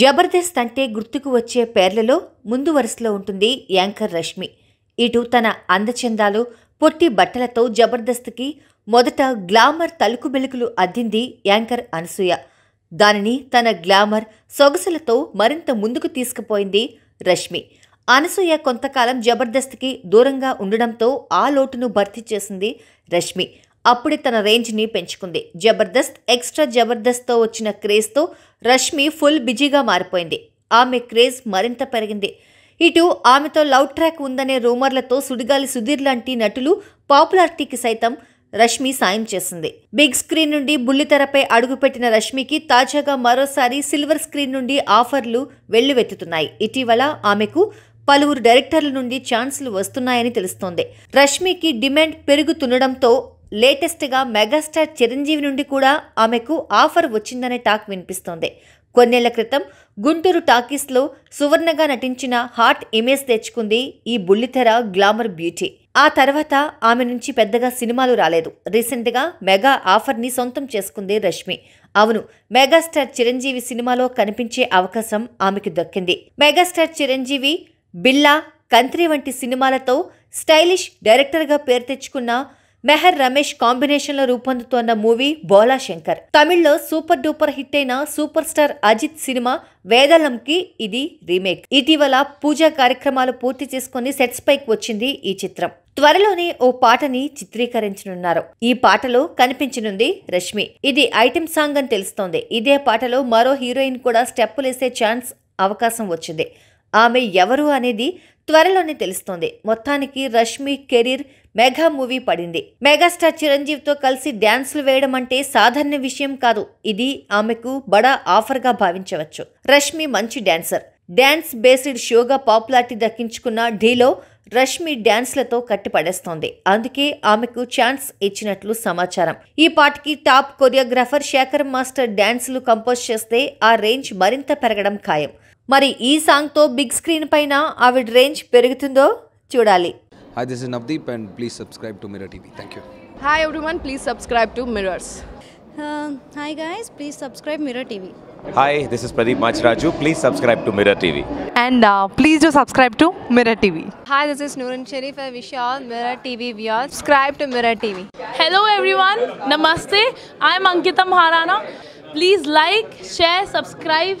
జబర్దస్త్ అంటే గుర్తుకు వచ్చే పేర్లలో ముందు వరుసలో ఉంటుంది యాంకర్ రష్మి ఇటు తన అందచందాలు పొట్టి బట్టలతో జబర్దస్త్కి మొదట గ్లామర్ తలుకు బెలుకులు అద్దింది యాంకర్ అనసూయ దానిని తన గ్లామర్ సొగసులతో మరింత ముందుకు తీసుకుపోయింది రష్మి అనసూయ కొంతకాలం జబర్దస్త్కి దూరంగా ఉండడంతో ఆ లోటును భర్తీ చేసింది రష్మి అప్పుడే తన రేంజ్ని పెంచుకుంది జబర్దస్త్ ఎక్స్ట్రా జబర్దస్త్తో వచ్చిన క్రేజ్తో రష్మి ఫుల్ బిజీగా మారిపోయింది ఆమె క్రేజ్ మరింత పెరిగింది ఇటు ఆమెతో లవ్ ట్రాక్ ఉందనే రూమర్లతో సుడిగాలి సుధీర్ లాంటి నటులు పాపులారిటీకి సైతం రష్మి సాయం చేసింది బిగ్ స్క్రీన్ నుండి బుల్లితెరపై అడుగుపెట్టిన రష్మికి తాజాగా మరోసారి సిల్వర్ స్క్రీన్ నుండి ఆఫర్లు వెల్లువెత్తుతున్నాయి ఇటీవల ఆమెకు పలువురు డైరెక్టర్ల నుండి ఛాన్సులు వస్తున్నాయని తెలుస్తోంది రష్మికి డిమాండ్ పెరుగుతుండడంతో లేటెస్ట్గా మెగాస్టార్ చిరంజీవి నుండి కూడా ఆమెకు ఆఫర్ వచ్చిందనే టాక్ వినిపిస్తోంది కొన్నేళ్ల క్రితం గుంటూరు టాకీస్లో సువర్ణగా నటించిన హాట్ ఇమేజ్ తెచ్చుకుంది ఈ బుల్లితెర గ్లామర్ బ్యూటీ ఆ తర్వాత ఆమె నుంచి పెద్దగా సినిమాలు రాలేదు రీసెంట్గా మెగా ఆఫర్ని సొంతం చేసుకుంది రష్మి అవును మెగాస్టార్ చిరంజీవి సినిమాలో కనిపించే అవకాశం ఆమెకు దక్కింది మెగాస్టార్ చిరంజీవి బిల్లా కంత్రి వంటి సినిమాలతో స్టైలిష్ డైరెక్టర్గా పేరు తెచ్చుకున్న మెహర్ రమేష్ కాంబినేషన్లో రూపొందుతోన్న మూవీ బోలా శంకర్ తమిళ్లో సూపర్ డూపర్ హిట్ అయిన సూపర్ స్టార్ అజిత్ సినిమా వేదలంకి ఇది రీమేక్ ఇటీవల పూజా కార్యక్రమాలు పూర్తి చేసుకుని సెట్స్ పైకి వచ్చింది ఈ చిత్రం త్వరలోనే ఓ పాటని చిత్రీకరించనున్నారు ఈ పాటలో కనిపించనుంది రష్మి ఇది ఐటెం సాంగ్ అని తెలుస్తోంది ఇదే పాటలో మరో హీరోయిన్ కూడా స్టెప్పులేసే ఛాన్స్ అవకాశం వచ్చింది ఆమె ఎవరు అనేది త్వరలోనే తెలుస్తోంది మొత్తానికి రష్మి కెరీర్ మెగా మూవీ పడింది మెగాస్టార్ చిరంజీవితో కలిసి డ్యాన్సులు వేయడం అంటే సాధారణ విషయం కాదు ఇది ఆమెకు బడా ఆఫర్గా భావించవచ్చు రష్మి మంచి డ్యాన్సర్ డ్యాన్స్ బేస్డ్ షోగా పాపులారిటీ దక్కించుకున్న ఢీలో రష్మి డ్యాన్స్లతో కట్టిపడేస్తోంది అందుకే ఆమెకు ఛాన్స్ ఇచ్చినట్లు సమాచారం ఈ పాటికి టాప్ కొరియోగ్రాఫర్ శేఖర్ మాస్టర్ డ్యాన్సులు కంపోజ్ చేస్తే ఆ రేంజ్ మరింత పెరగడం ఖాయం మరి ఈ సాంగ్తో బిగ్ స్క్రీన్ పైన ఆవిడ రేంజ్ పెరుగుతుందో చూడాలి hi this is Navdeep and please subscribe to Mirror TV thank you hi everyone please subscribe to Mirrors hi guys please subscribe Mirror TV hi this is Pradeep Machiraju please subscribe to Mirror TV and please do subscribe to Mirror TV hi this is Nooran Sharif I wish all Mirror TV viewers subscribe to Mirror TV hello everyone namaste I am Ankita Maharana please like share subscribe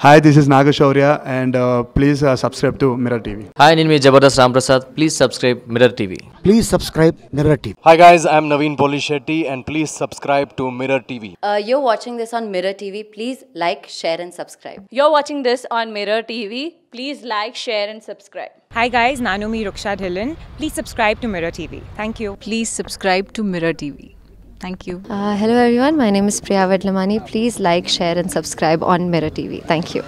Hi, this is Nagashaurya and uh, please uh, subscribe to Mirror TV. Hi, name is Jabardast Ramprasad, Please subscribe Mirror TV. Please subscribe Mirror TV. Hi guys, I'm Naveen Polishetty and please subscribe to Mirror TV. Uh, you're watching this on Mirror TV. Please like, share and subscribe. You're watching this on Mirror TV. Please like, share and subscribe. Hi guys, Nanumi Ruksha Dhillon. Please subscribe to Mirror TV. Thank you. Please subscribe to Mirror TV. Thank you. Uh, hello, everyone. My name is Priya Vadlamani. Please like, share, and subscribe on Mirror TV. Thank you.